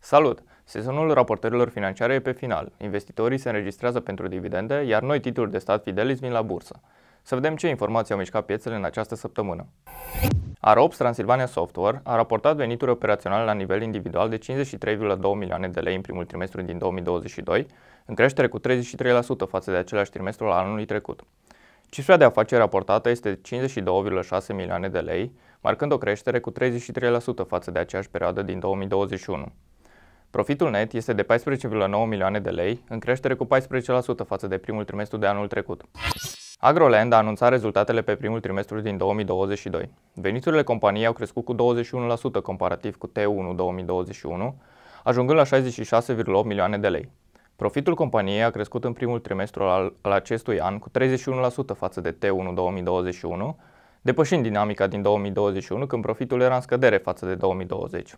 Salut! Sezonul raportărilor financiare e pe final. Investitorii se înregistrează pentru dividende, iar noi titluri de stat Fidelis vin la bursă. Să vedem ce informații au mișcat piețele în această săptămână. Arops Transilvania Software a raportat venituri operaționale la nivel individual de 53,2 milioane de lei în primul trimestru din 2022, în creștere cu 33% față de același trimestru al anului trecut. Cifra de afaceri raportată este 52,6 milioane de lei, marcând o creștere cu 33% față de aceeași perioadă din 2021. Profitul net este de 14,9 milioane de lei, în creștere cu 14% față de primul trimestru de anul trecut. Agroland a anunțat rezultatele pe primul trimestru din 2022. Veniturile companiei au crescut cu 21% comparativ cu T1 2021, ajungând la 66,8 milioane de lei. Profitul companiei a crescut în primul trimestru al, al acestui an cu 31% față de T1 2021, depășind dinamica din 2021 când profitul era în scădere față de 2020.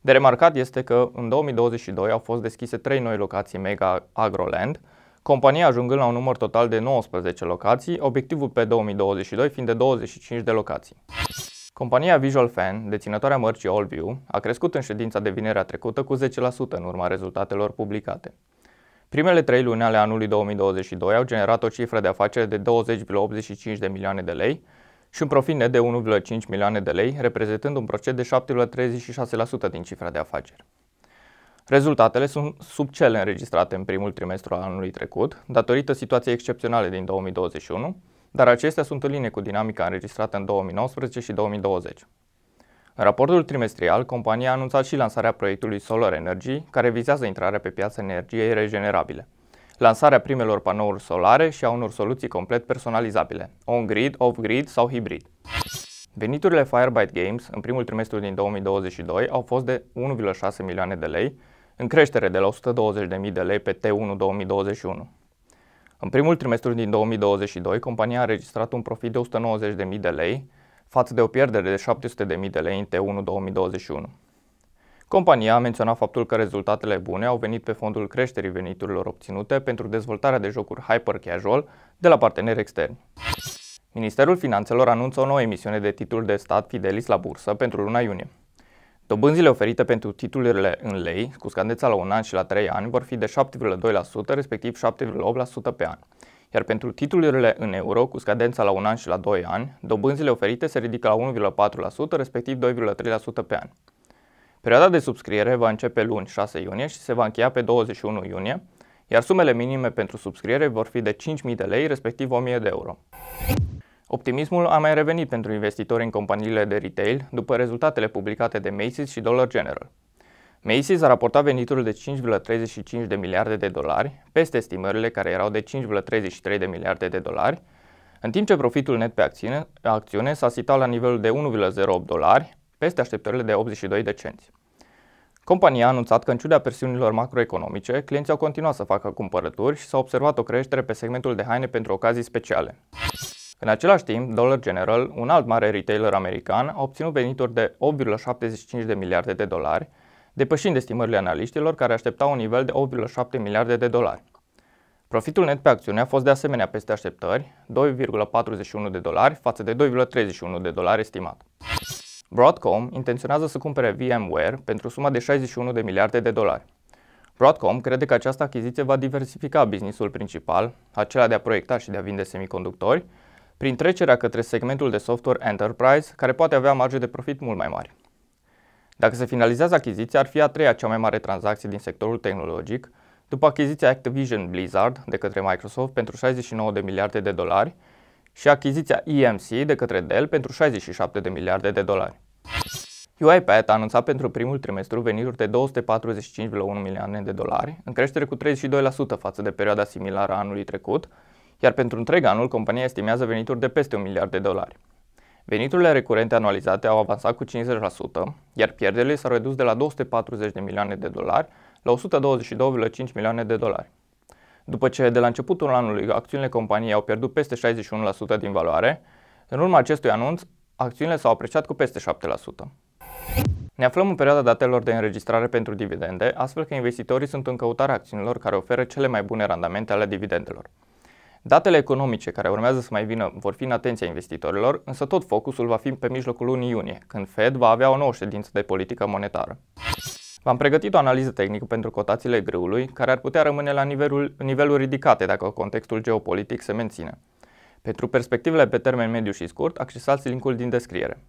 De remarcat este că în 2022 au fost deschise 3 noi locații Mega Agroland, compania ajungând la un număr total de 19 locații, obiectivul pe 2022 fiind de 25 de locații. Compania Visual Fan, deținătoarea mărcii AllView, a crescut în ședința de vinerea trecută cu 10% în urma rezultatelor publicate. Primele trei luni ale anului 2022 au generat o cifră de afaceri de 20,85 de milioane de lei și un profit net de 1,5 milioane de lei, reprezentând un procent de 7,36% din cifra de afaceri. Rezultatele sunt sub cele înregistrate în primul trimestru al anului trecut, datorită situației excepționale din 2021, dar acestea sunt în linie cu dinamica înregistrată în 2019 și 2020. În raportul trimestrial, compania a anunțat și lansarea proiectului Solar Energy, care vizează intrarea pe piața energiei regenerabile, lansarea primelor panouri solare și a unor soluții complet personalizabile, on-grid, off-grid sau hibrid. Veniturile Firebyte Games în primul trimestru din 2022 au fost de 1,6 milioane de lei, în creștere de la 120.000 de lei pe T1 2021. În primul trimestru din 2022, compania a înregistrat un profit de 190.000 de lei, față de o pierdere de 700.000 de lei în T1 2021. Compania a menționat faptul că rezultatele bune au venit pe fondul creșterii veniturilor obținute pentru dezvoltarea de jocuri hyper casual de la parteneri externi. Ministerul Finanțelor anunță o nouă emisiune de titluri de stat Fidelis la bursă pentru luna iunie. Dobânzile oferite pentru titlurile în lei, cu scandeța la un an și la 3 ani, vor fi de 7,2%, respectiv 7,8% pe an. Iar pentru titlurile în euro, cu scadența la un an și la 2 ani, dobânzile oferite se ridică la 1,4%, respectiv 2,3% pe an. Perioada de subscriere va începe luni 6 iunie și se va încheia pe 21 iunie, iar sumele minime pentru subscriere vor fi de 5.000 de lei, respectiv 1.000 de euro. Optimismul a mai revenit pentru investitori în companiile de retail după rezultatele publicate de Macy's și Dollar General. Macy's a raportat venituri de 5,35 de miliarde de dolari, peste estimările care erau de 5,33 de miliarde de dolari, în timp ce profitul net pe acțiune, acțiune s-a situat la nivelul de 1,08 dolari, peste așteptările de 82 de cenți. Compania a anunțat că, în ciuda presiunilor macroeconomice, clienții au continuat să facă cumpărături și s-a observat o creștere pe segmentul de haine pentru ocazii speciale. În același timp, Dollar General, un alt mare retailer american, a obținut venituri de 8,75 de miliarde de dolari, depășind estimările analiștilor care așteptau un nivel de 8,7 miliarde de dolari. Profitul net pe acțiune a fost de asemenea peste așteptări, 2,41 de dolari față de 2,31 de dolari estimat. Broadcom intenționează să cumpere VMware pentru suma de 61 de miliarde de dolari. Broadcom crede că această achiziție va diversifica businessul principal, acela de a proiecta și de a vinde semiconductori, prin trecerea către segmentul de software enterprise, care poate avea marge de profit mult mai mari. Dacă se finalizează achiziția, ar fi a treia cea mai mare tranzacție din sectorul tehnologic, după achiziția Activision Blizzard de către Microsoft pentru 69 de miliarde de dolari și achiziția EMC de către Dell pentru 67 de miliarde de dolari. UiPath a anunțat pentru primul trimestru venituri de 245,1 milioane de dolari, în creștere cu 32% față de perioada similară a anului trecut, iar pentru întreg anul compania estimează venituri de peste un miliard de dolari. Veniturile recurente anualizate au avansat cu 50%, iar pierderile s-au redus de la 240 de milioane de dolari la 122,5 milioane de dolari. După ce de la începutul anului acțiunile companiei au pierdut peste 61% din valoare, în urma acestui anunț, acțiunile s-au apreciat cu peste 7%. Ne aflăm în perioada datelor de înregistrare pentru dividende, astfel că investitorii sunt în căutarea acțiunilor care oferă cele mai bune randamente ale dividendelor. Datele economice care urmează să mai vină vor fi în atenția investitorilor, însă tot focusul va fi pe mijlocul lunii iunie, când Fed va avea o nouă ședință de politică monetară. V-am pregătit o analiză tehnică pentru cotațiile grâului, care ar putea rămâne la nivelul, niveluri ridicate dacă contextul geopolitic se menține. Pentru perspectivele pe termen mediu și scurt, accesați linkul din descriere.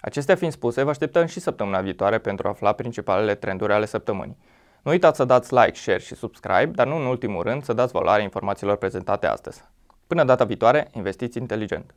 Acestea fiind spuse, vă așteptăm și săptămâna viitoare pentru a afla principalele trenduri ale săptămânii. Nu uitați să dați like, share și subscribe, dar nu în ultimul rând să dați valoare informațiilor prezentate astăzi. Până data viitoare, investiți inteligent!